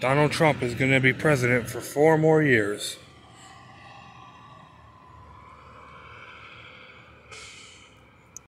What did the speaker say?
Donald Trump is going to be president for four more years.